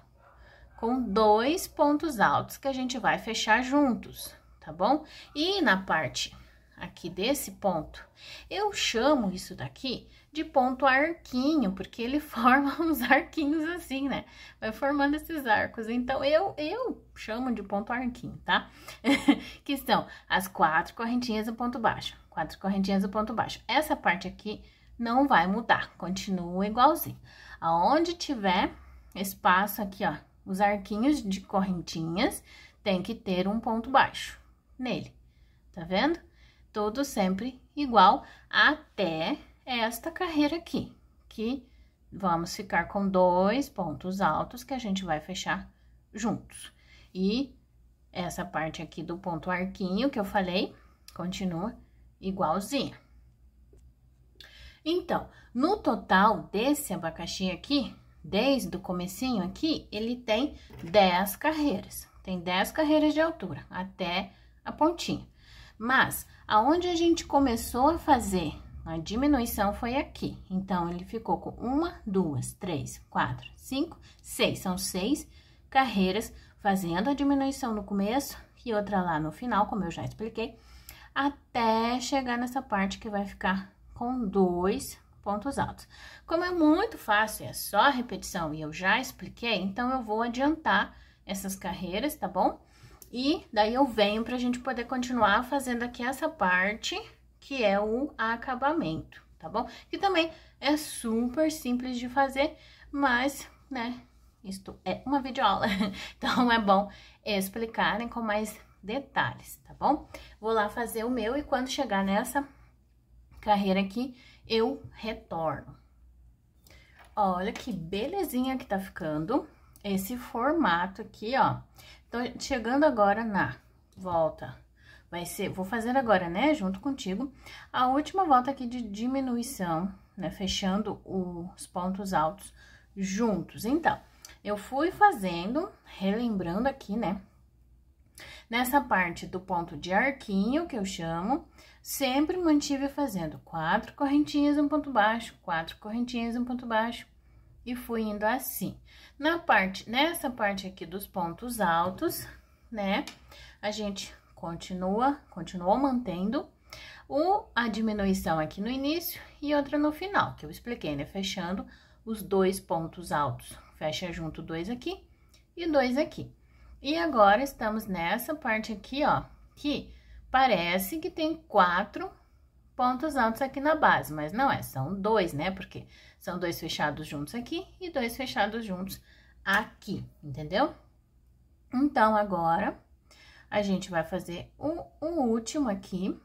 com dois pontos altos que a gente vai fechar juntos, tá bom? E na parte aqui desse ponto, eu chamo isso daqui de ponto arquinho, porque ele forma uns arquinhos assim, né? Vai formando esses arcos. Então, eu, eu chamo de ponto arquinho, tá? que são as quatro correntinhas do ponto baixo. Quatro correntinhas do ponto baixo. Essa parte aqui não vai mudar, continua igualzinho. Aonde tiver espaço aqui, ó, os arquinhos de correntinhas, tem que ter um ponto baixo nele, tá vendo? Tudo sempre igual até esta carreira aqui, que vamos ficar com dois pontos altos que a gente vai fechar juntos. E essa parte aqui do ponto arquinho que eu falei, continua igualzinha. Então, no total desse abacaxi aqui, desde o comecinho aqui, ele tem 10 carreiras. Tem 10 carreiras de altura, até a pontinha. Mas, aonde a gente começou a fazer a diminuição foi aqui. Então, ele ficou com uma, duas, três, quatro, cinco, seis. São seis carreiras fazendo a diminuição no começo e outra lá no final, como eu já expliquei, até chegar nessa parte que vai ficar com dois pontos altos. Como é muito fácil, é só repetição e eu já expliquei, então eu vou adiantar essas carreiras, tá bom? E daí eu venho pra gente poder continuar fazendo aqui essa parte que é o acabamento, tá bom? Que também é super simples de fazer, mas, né, isto é uma videoaula, então é bom explicarem com mais detalhes, tá bom? Vou lá fazer o meu e quando chegar nessa carreira aqui, eu retorno. Olha que belezinha que tá ficando esse formato aqui, ó. Então, chegando agora na volta vai ser, vou fazer agora, né, junto contigo, a última volta aqui de diminuição, né, fechando os pontos altos juntos. Então, eu fui fazendo, relembrando aqui, né, nessa parte do ponto de arquinho, que eu chamo, sempre mantive fazendo quatro correntinhas, um ponto baixo, quatro correntinhas, um ponto baixo, e fui indo assim. Na parte, nessa parte aqui dos pontos altos, né, a gente continua, continuou mantendo. O, a diminuição aqui no início e outra no final, que eu expliquei, né? Fechando os dois pontos altos. Fecha junto dois aqui e dois aqui. E agora, estamos nessa parte aqui, ó, que parece que tem quatro pontos altos aqui na base, mas não é, são dois, né? Porque são dois fechados juntos aqui e dois fechados juntos aqui, entendeu? Então, agora, a gente vai fazer o, último aqui.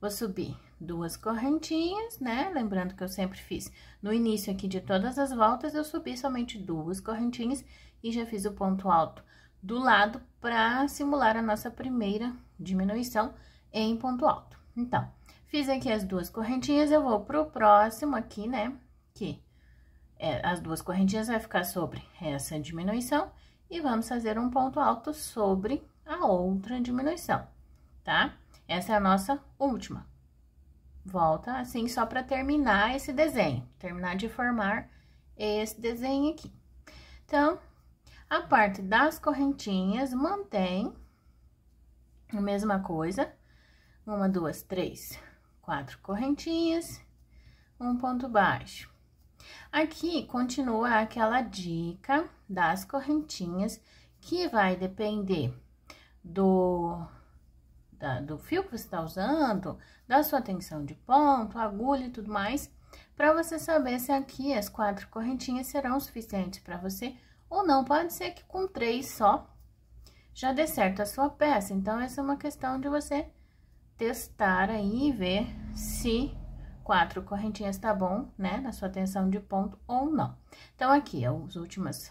Vou subir duas correntinhas, né? Lembrando que eu sempre fiz no início aqui de todas as voltas, eu subi somente duas correntinhas e já fiz o ponto alto do lado para simular a nossa primeira diminuição em ponto alto. Então, fiz aqui as duas correntinhas, eu vou pro próximo aqui, né? Que é, as duas correntinhas vai ficar sobre essa diminuição e vamos fazer um ponto alto sobre a outra diminuição, tá? Essa é a nossa última. Volta assim só para terminar esse desenho, terminar de formar esse desenho aqui. Então, a parte das correntinhas mantém a mesma coisa. Uma, duas, três, quatro correntinhas, um ponto baixo. Aqui continua aquela dica das correntinhas que vai depender do, da, do fio que você está usando, da sua tensão de ponto, agulha e tudo mais, para você saber se aqui as quatro correntinhas serão suficientes para você ou não. Pode ser que com três só já dê certo a sua peça. Então, essa é uma questão de você testar aí e ver se quatro correntinhas tá bom, né? Na sua tensão de ponto ou não. Então, aqui, as últimas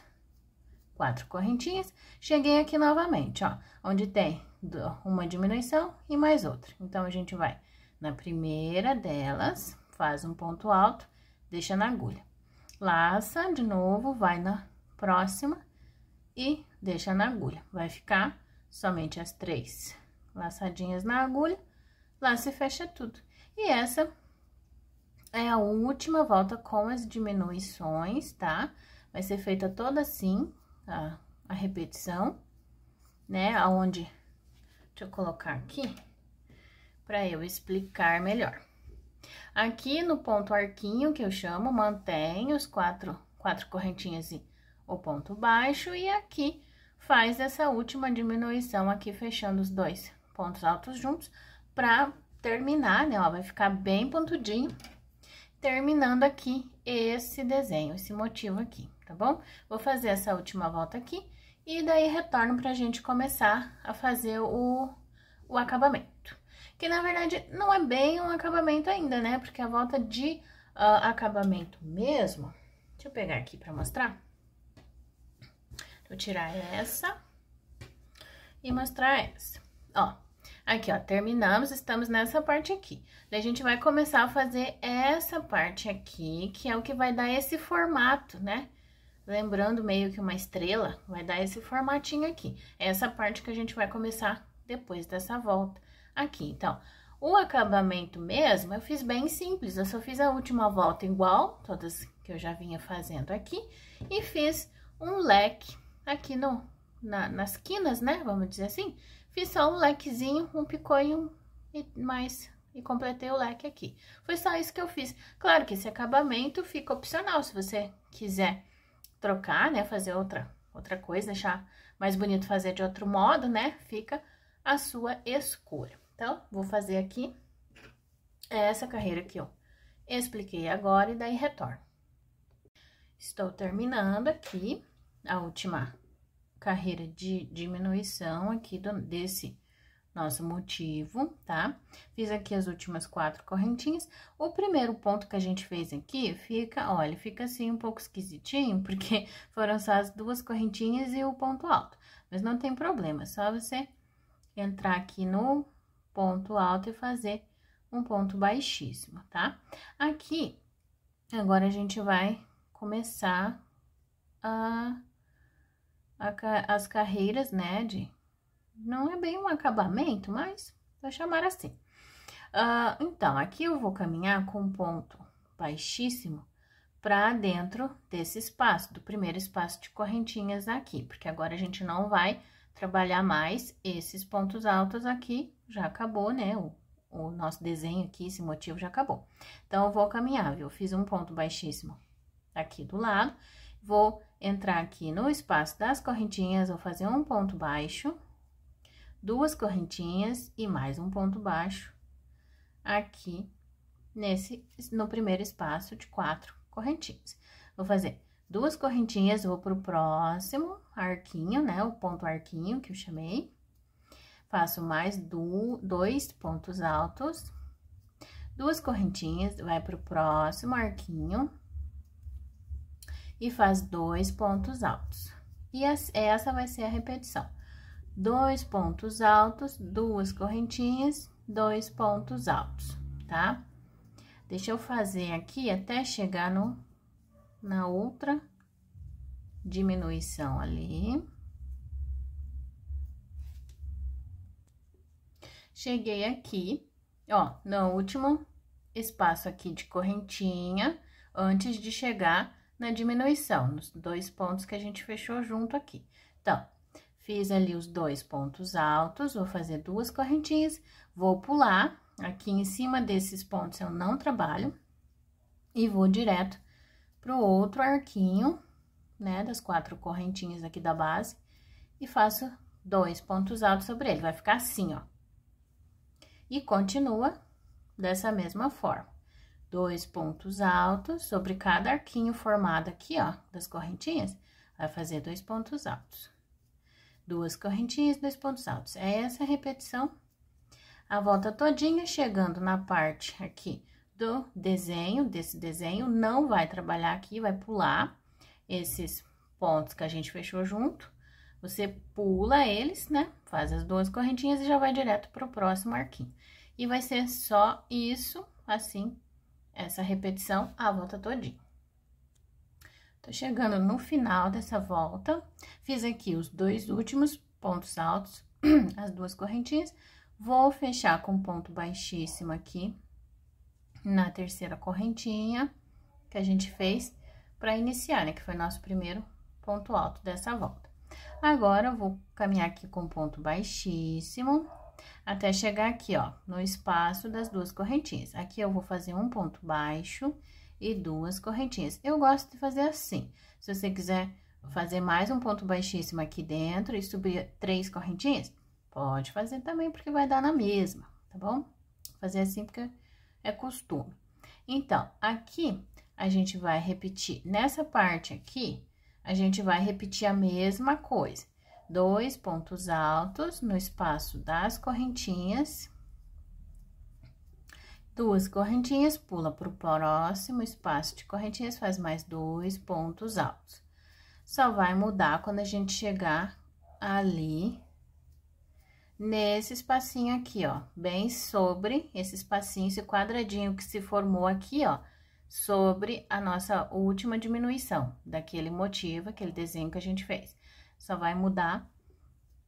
quatro correntinhas, cheguei aqui novamente, ó, onde tem uma diminuição e mais outra. Então, a gente vai na primeira delas, faz um ponto alto, deixa na agulha. Laça de novo, vai na próxima e deixa na agulha. Vai ficar somente as três laçadinhas na agulha, laça e fecha tudo. E essa é a última volta com as diminuições, tá? Vai ser feita toda assim, a, a repetição, né? Aonde, deixa eu colocar aqui, para eu explicar melhor. Aqui no ponto arquinho, que eu chamo, mantém os quatro, quatro correntinhas e o ponto baixo, e aqui faz essa última diminuição aqui, fechando os dois pontos altos juntos, para terminar, né, ó, vai ficar bem pontudinho, terminando aqui esse desenho, esse motivo aqui tá bom? Vou fazer essa última volta aqui e daí retorno pra gente começar a fazer o, o acabamento. Que, na verdade, não é bem um acabamento ainda, né? Porque a volta de uh, acabamento mesmo... Deixa eu pegar aqui pra mostrar. Vou tirar essa e mostrar essa. Ó, aqui, ó, terminamos, estamos nessa parte aqui. Daí, a gente vai começar a fazer essa parte aqui, que é o que vai dar esse formato, né? lembrando meio que uma estrela, vai dar esse formatinho aqui. É essa parte que a gente vai começar depois dessa volta aqui. Então, o acabamento mesmo, eu fiz bem simples, eu só fiz a última volta igual, todas que eu já vinha fazendo aqui, e fiz um leque aqui no, na, nas quinas, né, vamos dizer assim, fiz só um lequezinho, um picô e um, e mais e completei o leque aqui. Foi só isso que eu fiz. Claro que esse acabamento fica opcional, se você quiser trocar, né? Fazer outra, outra coisa, deixar mais bonito fazer de outro modo, né? Fica a sua escolha. Então, vou fazer aqui essa carreira que eu expliquei agora e daí retorno. Estou terminando aqui a última carreira de diminuição aqui do, desse nosso motivo, tá? Fiz aqui as últimas quatro correntinhas. O primeiro ponto que a gente fez aqui fica, olha, fica assim um pouco esquisitinho, porque foram só as duas correntinhas e o ponto alto. Mas não tem problema, é só você entrar aqui no ponto alto e fazer um ponto baixíssimo, tá? Aqui, agora a gente vai começar a, a as carreiras, né, de não é bem um acabamento, mas vou chamar assim. Uh, então, aqui eu vou caminhar com um ponto baixíssimo para dentro desse espaço, do primeiro espaço de correntinhas aqui, porque agora a gente não vai trabalhar mais esses pontos altos aqui, já acabou, né? O, o nosso desenho aqui, esse motivo já acabou. Então, eu vou caminhar, viu? Fiz um ponto baixíssimo aqui do lado, vou entrar aqui no espaço das correntinhas, vou fazer um ponto baixo, duas correntinhas e mais um ponto baixo aqui nesse no primeiro espaço de quatro correntinhas. Vou fazer duas correntinhas, vou pro próximo arquinho, né? O ponto arquinho que eu chamei. Faço mais do, dois pontos altos, duas correntinhas, vai pro próximo arquinho e faz dois pontos altos. E essa vai ser a repetição dois pontos altos, duas correntinhas, dois pontos altos, tá? Deixa eu fazer aqui até chegar no, na outra diminuição ali. Cheguei aqui, ó, no último espaço aqui de correntinha, antes de chegar na diminuição, nos dois pontos que a gente fechou junto aqui. Então, Fiz ali os dois pontos altos, vou fazer duas correntinhas, vou pular. Aqui em cima desses pontos eu não trabalho. E vou direto pro outro arquinho, né, das quatro correntinhas aqui da base. E faço dois pontos altos sobre ele, vai ficar assim, ó. E continua dessa mesma forma. Dois pontos altos sobre cada arquinho formado aqui, ó, das correntinhas, vai fazer dois pontos altos duas correntinhas, dois pontos altos. É essa repetição. A volta todinha, chegando na parte aqui do desenho, desse desenho, não vai trabalhar aqui, vai pular esses pontos que a gente fechou junto. Você pula eles, né? Faz as duas correntinhas e já vai direto pro próximo arquinho. E vai ser só isso, assim, essa repetição, a volta todinha. Tô chegando no final dessa volta, fiz aqui os dois últimos pontos altos, as duas correntinhas, vou fechar com ponto baixíssimo aqui na terceira correntinha que a gente fez para iniciar, né, que foi nosso primeiro ponto alto dessa volta. Agora, eu vou caminhar aqui com ponto baixíssimo, até chegar aqui, ó, no espaço das duas correntinhas. Aqui eu vou fazer um ponto baixo e duas correntinhas. Eu gosto de fazer assim. Se você quiser fazer mais um ponto baixíssimo aqui dentro e subir três correntinhas, pode fazer também, porque vai dar na mesma, tá bom? Fazer assim porque é costume. Então, aqui, a gente vai repetir, nessa parte aqui, a gente vai repetir a mesma coisa. Dois pontos altos no espaço das correntinhas Duas correntinhas, pula para o próximo espaço de correntinhas, faz mais dois pontos altos. Só vai mudar quando a gente chegar ali, nesse espacinho aqui, ó. Bem sobre esse espacinho, esse quadradinho que se formou aqui, ó. Sobre a nossa última diminuição, daquele motivo, aquele desenho que a gente fez. Só vai mudar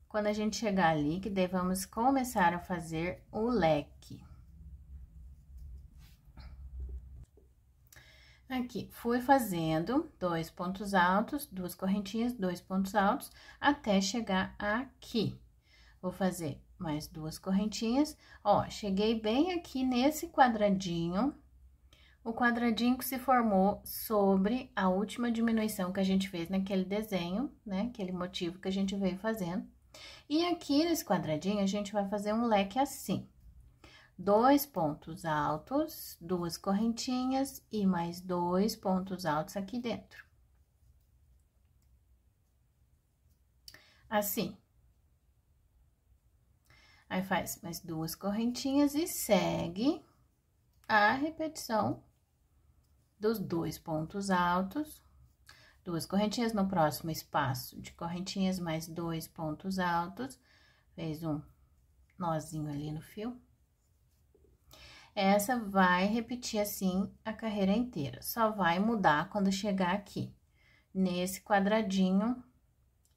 quando a gente chegar ali, que daí vamos começar a fazer o leque. Aqui, fui fazendo dois pontos altos, duas correntinhas, dois pontos altos, até chegar aqui. Vou fazer mais duas correntinhas. Ó, cheguei bem aqui nesse quadradinho, o quadradinho que se formou sobre a última diminuição que a gente fez naquele desenho, né? Aquele motivo que a gente veio fazendo. E aqui nesse quadradinho, a gente vai fazer um leque assim dois pontos altos, duas correntinhas e mais dois pontos altos aqui dentro. Assim. Aí, faz mais duas correntinhas e segue a repetição dos dois pontos altos, duas correntinhas no próximo espaço de correntinhas, mais dois pontos altos, fez um nozinho ali no fio, essa vai repetir assim a carreira inteira, só vai mudar quando chegar aqui, nesse quadradinho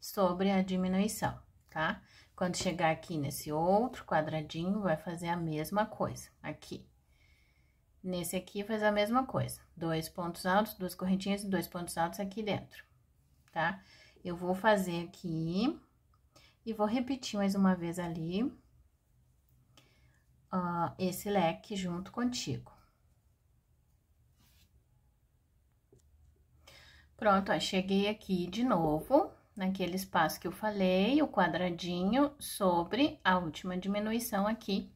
sobre a diminuição, tá? Quando chegar aqui nesse outro quadradinho, vai fazer a mesma coisa, aqui. Nesse aqui faz a mesma coisa, dois pontos altos, duas correntinhas e dois pontos altos aqui dentro, tá? Eu vou fazer aqui e vou repetir mais uma vez ali uh, esse leque junto contigo. Pronto, ó, cheguei aqui de novo, naquele espaço que eu falei, o quadradinho sobre a última diminuição aqui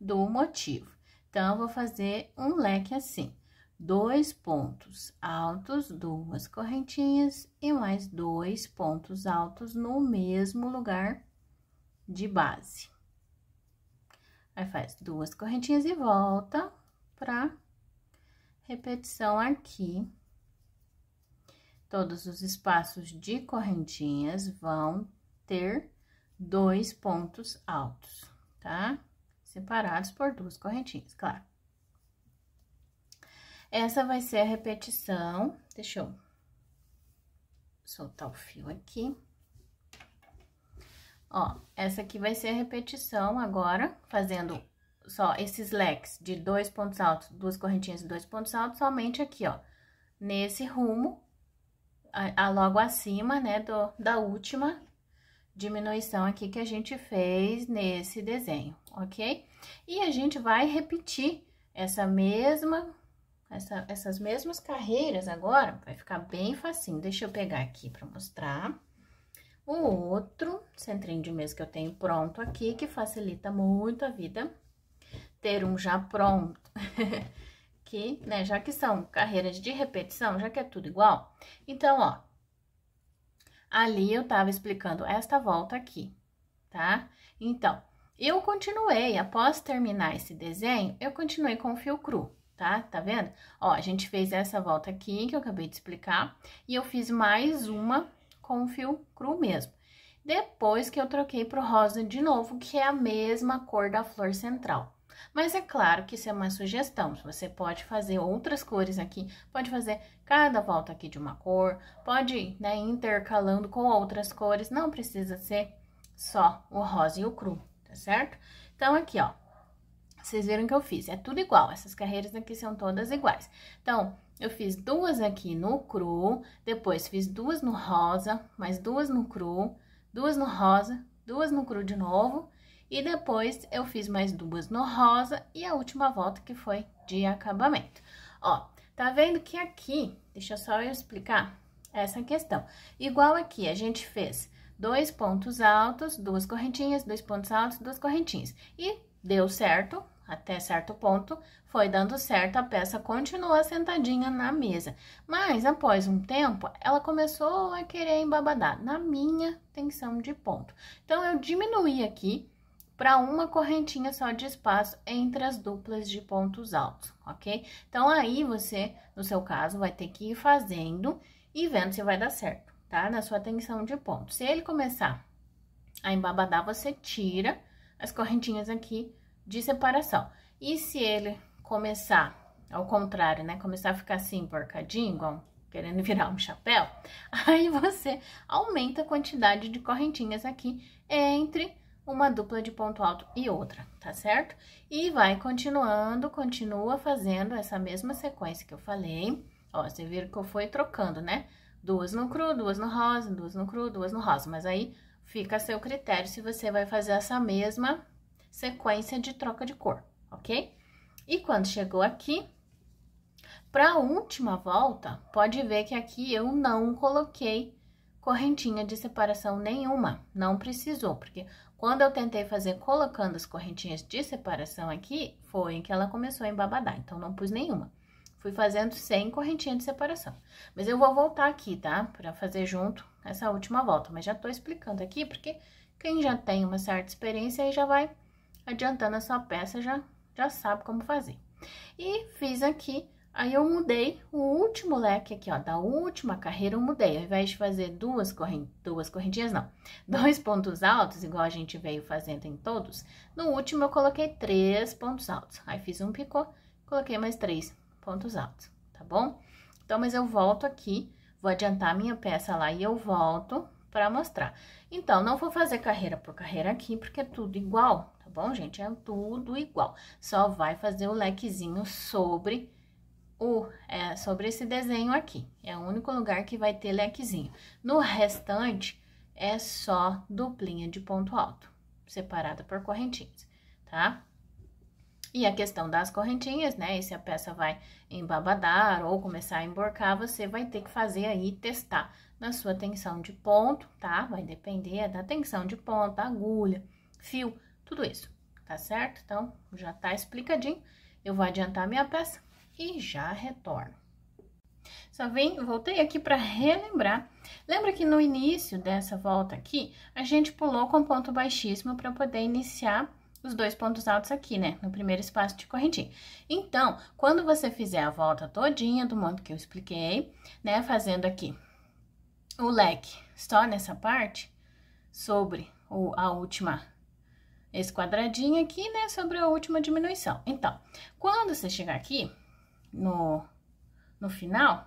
do motivo. Então, vou fazer um leque assim, dois pontos altos, duas correntinhas e mais dois pontos altos no mesmo lugar de base. Aí, faz duas correntinhas e volta pra repetição aqui. Todos os espaços de correntinhas vão ter dois pontos altos, tá? Separados por duas correntinhas, claro. Essa vai ser a repetição. Deixa eu soltar o fio aqui. Ó, essa aqui vai ser a repetição agora, fazendo só esses leques de dois pontos altos, duas correntinhas e dois pontos altos, somente aqui, ó, nesse rumo, a, a logo acima, né, do, da última diminuição aqui que a gente fez nesse desenho, ok? E a gente vai repetir essa mesma, essa, essas mesmas carreiras agora, vai ficar bem facinho. Deixa eu pegar aqui para mostrar. O outro centrinho de mesa que eu tenho pronto aqui, que facilita muito a vida, ter um já pronto, que, né, já que são carreiras de repetição, já que é tudo igual, então, ó, ali eu tava explicando esta volta aqui, tá? Então, eu continuei, após terminar esse desenho, eu continuei com o fio cru, tá? Tá vendo? Ó, a gente fez essa volta aqui, que eu acabei de explicar, e eu fiz mais uma com o fio cru mesmo. Depois que eu troquei pro rosa de novo, que é a mesma cor da flor central. Mas é claro que isso é uma sugestão, você pode fazer outras cores aqui, pode fazer cada volta aqui de uma cor, pode ir né, intercalando com outras cores, não precisa ser só o rosa e o cru, tá certo? Então, aqui, ó, vocês viram que eu fiz, é tudo igual, essas carreiras aqui são todas iguais. Então, eu fiz duas aqui no cru, depois fiz duas no rosa, mais duas no cru, duas no rosa, duas no cru de novo, e depois eu fiz mais duas no rosa e a última volta que foi de acabamento. Ó, tá vendo que aqui, deixa só eu explicar essa questão. Igual aqui, a gente fez dois pontos altos, duas correntinhas, dois pontos altos, duas correntinhas, e deu certo, até certo ponto, foi dando certo, a peça continua sentadinha na mesa. Mas após um tempo, ela começou a querer embabadar na minha tensão de ponto. Então eu diminuí aqui para uma correntinha só de espaço entre as duplas de pontos altos, ok? Então aí você, no seu caso, vai ter que ir fazendo e vendo se vai dar certo, tá? Na sua tensão de ponto. Se ele começar a embabadar, você tira as correntinhas aqui de separação. E se ele começar, ao contrário, né? Começar a ficar assim, porcadinho, querendo virar um chapéu, aí você aumenta a quantidade de correntinhas aqui entre uma dupla de ponto alto e outra, tá certo? E vai continuando, continua fazendo essa mesma sequência que eu falei. Ó, você viram que eu fui trocando, né? Duas no cru, duas no rosa, duas no cru, duas no rosa. Mas aí fica a seu critério se você vai fazer essa mesma sequência de troca de cor, ok? E quando chegou aqui, para a última volta, pode ver que aqui eu não coloquei correntinha de separação nenhuma, não precisou, porque quando eu tentei fazer colocando as correntinhas de separação aqui, foi que ela começou a embabadar, então não pus nenhuma. Fui fazendo sem correntinha de separação. Mas eu vou voltar aqui, tá? Para fazer junto essa última volta, mas já tô explicando aqui, porque quem já tem uma certa experiência aí já vai adiantando essa peça, já, já sabe como fazer. E fiz aqui, aí eu mudei o último leque aqui, ó, da última carreira eu mudei. Ao invés de fazer duas, corren duas correntinhas, não, dois pontos altos, igual a gente veio fazendo em todos, no último eu coloquei três pontos altos. Aí fiz um picô, coloquei mais três pontos altos, tá bom? Então, mas eu volto aqui, vou adiantar a minha peça lá e eu volto para mostrar. Então, não vou fazer carreira por carreira aqui, porque é tudo igual, tá bom, gente? É tudo igual. Só vai fazer o lequezinho sobre o, é, sobre esse desenho aqui. É o único lugar que vai ter lequezinho. No restante, é só duplinha de ponto alto, separada por correntinhas, tá? E a questão das correntinhas, né? E se a peça vai embabadar ou começar a emborcar, você vai ter que fazer aí, testar na sua tensão de ponto, tá? Vai depender da tensão de ponto, agulha, fio, tudo isso, tá certo? Então, já tá explicadinho. Eu vou adiantar minha peça e já retorno. Só vem. voltei aqui para relembrar. Lembra que no início dessa volta aqui, a gente pulou com ponto baixíssimo para poder iniciar os dois pontos altos aqui, né? No primeiro espaço de correntinha. Então, quando você fizer a volta todinha do modo que eu expliquei, né? Fazendo aqui o leque só nessa parte, sobre o, a última, esse quadradinho aqui, né? Sobre a última diminuição. Então, quando você chegar aqui, no, no final,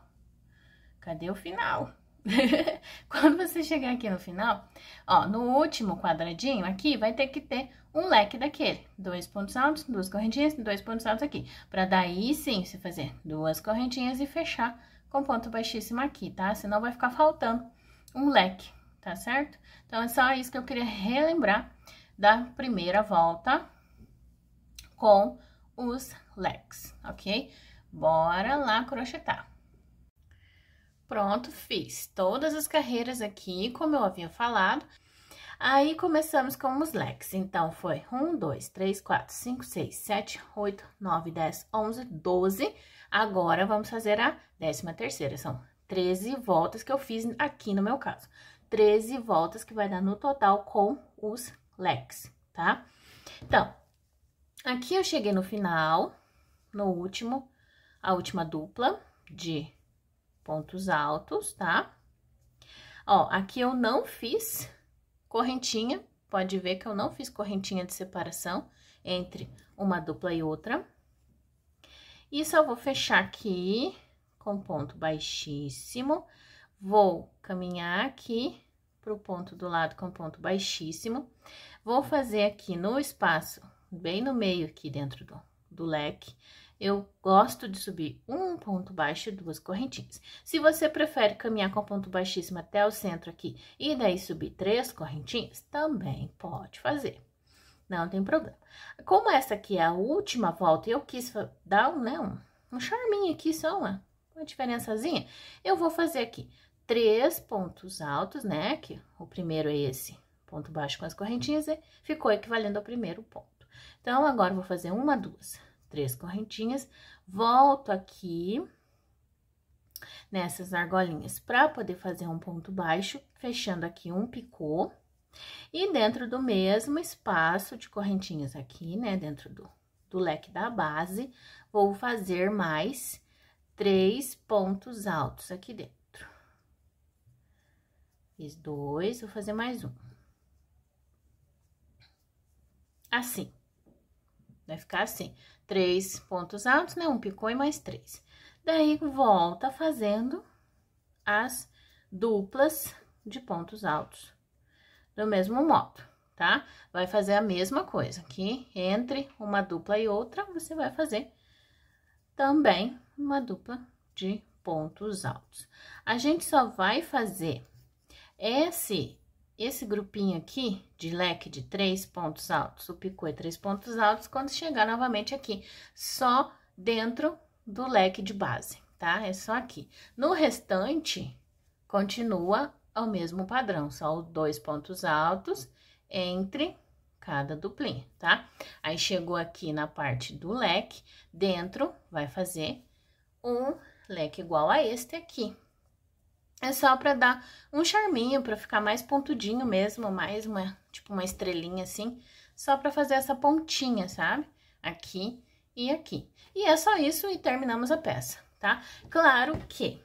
cadê o final? Quando você chegar aqui no final, ó, no último quadradinho aqui, vai ter que ter um leque daquele. Dois pontos altos, duas correntinhas, dois pontos altos aqui. Pra daí sim você fazer duas correntinhas e fechar com ponto baixíssimo aqui, tá? Senão vai ficar faltando um leque, tá certo? Então, é só isso que eu queria relembrar da primeira volta com os leques, ok? Bora lá crochetar. Pronto, fiz todas as carreiras aqui, como eu havia falado. Aí, começamos com os leques. Então, foi 1, 2, 3, 4, 5, 6, 7, 8, 9, 10, 11, 12. Agora, vamos fazer a décima terceira. São 13 voltas que eu fiz aqui no meu caso. 13 voltas que vai dar no total com os leques, tá? Então, aqui eu cheguei no final, no último, a última dupla de pontos altos, tá? Ó, aqui eu não fiz correntinha, pode ver que eu não fiz correntinha de separação entre uma dupla e outra. E só vou fechar aqui com ponto baixíssimo, vou caminhar aqui pro ponto do lado com ponto baixíssimo, vou fazer aqui no espaço, bem no meio aqui dentro do, do leque, eu gosto de subir um ponto baixo e duas correntinhas. Se você prefere caminhar com ponto baixíssimo até o centro aqui e daí subir três correntinhas, também pode fazer. Não tem problema. Como essa aqui é a última volta, eu quis dar um, né, um, um charminho aqui, só uma, uma diferençazinha. Eu vou fazer aqui três pontos altos, né, que o primeiro é esse ponto baixo com as correntinhas, e ficou equivalendo ao primeiro ponto. Então, agora, vou fazer uma, duas, três correntinhas, volto aqui nessas argolinhas para poder fazer um ponto baixo, fechando aqui um picô. E dentro do mesmo espaço de correntinhas aqui, né, dentro do, do leque da base, vou fazer mais três pontos altos aqui dentro. Fiz dois, vou fazer mais um. Assim. Vai ficar assim três pontos altos, né? Um picô e mais três. Daí, volta fazendo as duplas de pontos altos do mesmo modo, tá? Vai fazer a mesma coisa, que entre uma dupla e outra, você vai fazer também uma dupla de pontos altos. A gente só vai fazer esse esse grupinho aqui de leque de três pontos altos, o picô é três pontos altos, quando chegar novamente aqui, só dentro do leque de base, tá? É só aqui. No restante, continua o mesmo padrão, só os dois pontos altos entre cada duplinha, tá? Aí, chegou aqui na parte do leque, dentro, vai fazer um leque igual a este aqui, é só para dar um charminho, para ficar mais pontudinho mesmo, mais uma, tipo uma estrelinha assim, só para fazer essa pontinha, sabe? Aqui e aqui. E é só isso e terminamos a peça, tá? Claro que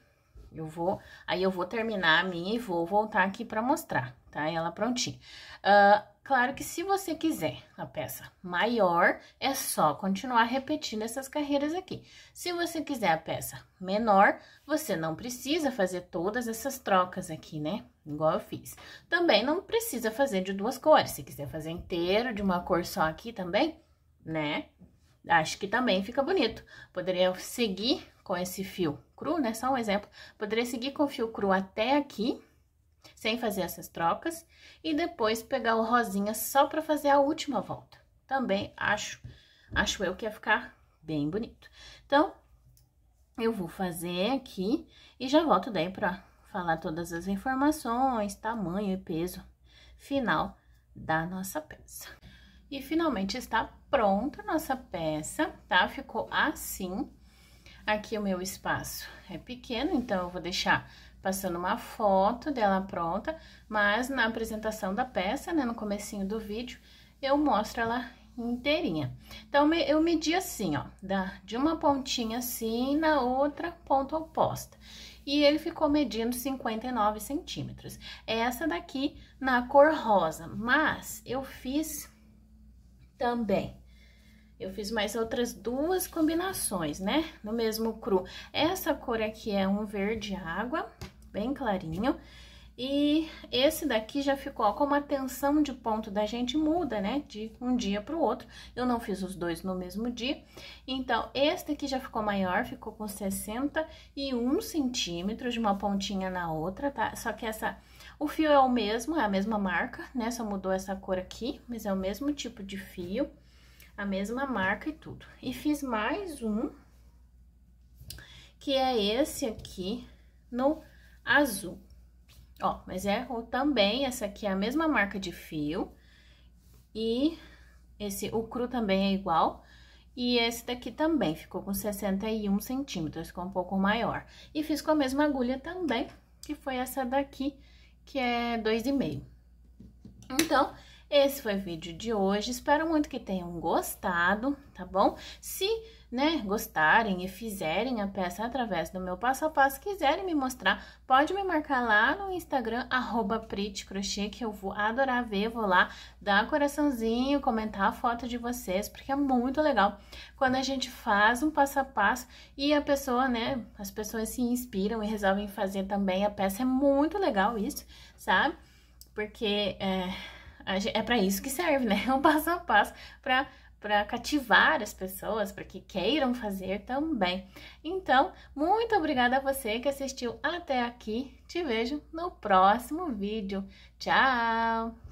eu vou, aí eu vou terminar a minha e vou voltar aqui para mostrar, tá? Ela prontinha. Uh, Claro que se você quiser a peça maior, é só continuar repetindo essas carreiras aqui. Se você quiser a peça menor, você não precisa fazer todas essas trocas aqui, né? Igual eu fiz. Também não precisa fazer de duas cores. Se quiser fazer inteiro, de uma cor só aqui também, né? Acho que também fica bonito. Poderia seguir com esse fio cru, né? Só um exemplo. Poderia seguir com o fio cru até aqui, sem fazer essas trocas, e depois pegar o rosinha só para fazer a última volta. Também acho, acho eu que ia ficar bem bonito. Então, eu vou fazer aqui e já volto daí para falar todas as informações, tamanho e peso final da nossa peça. E finalmente está pronta a nossa peça, tá? Ficou assim. Aqui o meu espaço é pequeno, então eu vou deixar passando uma foto dela pronta, mas na apresentação da peça, né, no comecinho do vídeo, eu mostro ela inteirinha. Então, eu medi assim, ó, da, de uma pontinha assim na outra ponta oposta. E ele ficou medindo 59 centímetros. Essa daqui na cor rosa, mas eu fiz também eu fiz mais outras duas combinações, né? No mesmo cru. Essa cor aqui é um verde água, bem clarinho. E esse daqui já ficou, como a tensão de ponto da gente muda, né, de um dia para o outro. Eu não fiz os dois no mesmo dia. Então, este aqui já ficou maior, ficou com 61 centímetros de uma pontinha na outra, tá? Só que essa, o fio é o mesmo, é a mesma marca, né, só mudou essa cor aqui, mas é o mesmo tipo de fio, a mesma marca e tudo. E fiz mais um, que é esse aqui, no azul. Ó, mas é o também, essa aqui é a mesma marca de fio. E esse, o cru também é igual. E esse daqui também, ficou com 61 centímetros, ficou um pouco maior. E fiz com a mesma agulha também, que foi essa daqui, que é 2,5. Então, esse foi o vídeo de hoje. Espero muito que tenham gostado, tá bom? Se né, gostarem e fizerem a peça através do meu passo a passo, quiserem me mostrar, pode me marcar lá no Instagram, arroba Crochê, que eu vou adorar ver, vou lá dar coraçãozinho, comentar a foto de vocês, porque é muito legal quando a gente faz um passo a passo e a pessoa, né, as pessoas se inspiram e resolvem fazer também a peça, é muito legal isso, sabe? Porque é, é para isso que serve, né? Um passo a passo para para cativar as pessoas, para que queiram fazer também. Então, muito obrigada a você que assistiu até aqui. Te vejo no próximo vídeo. Tchau!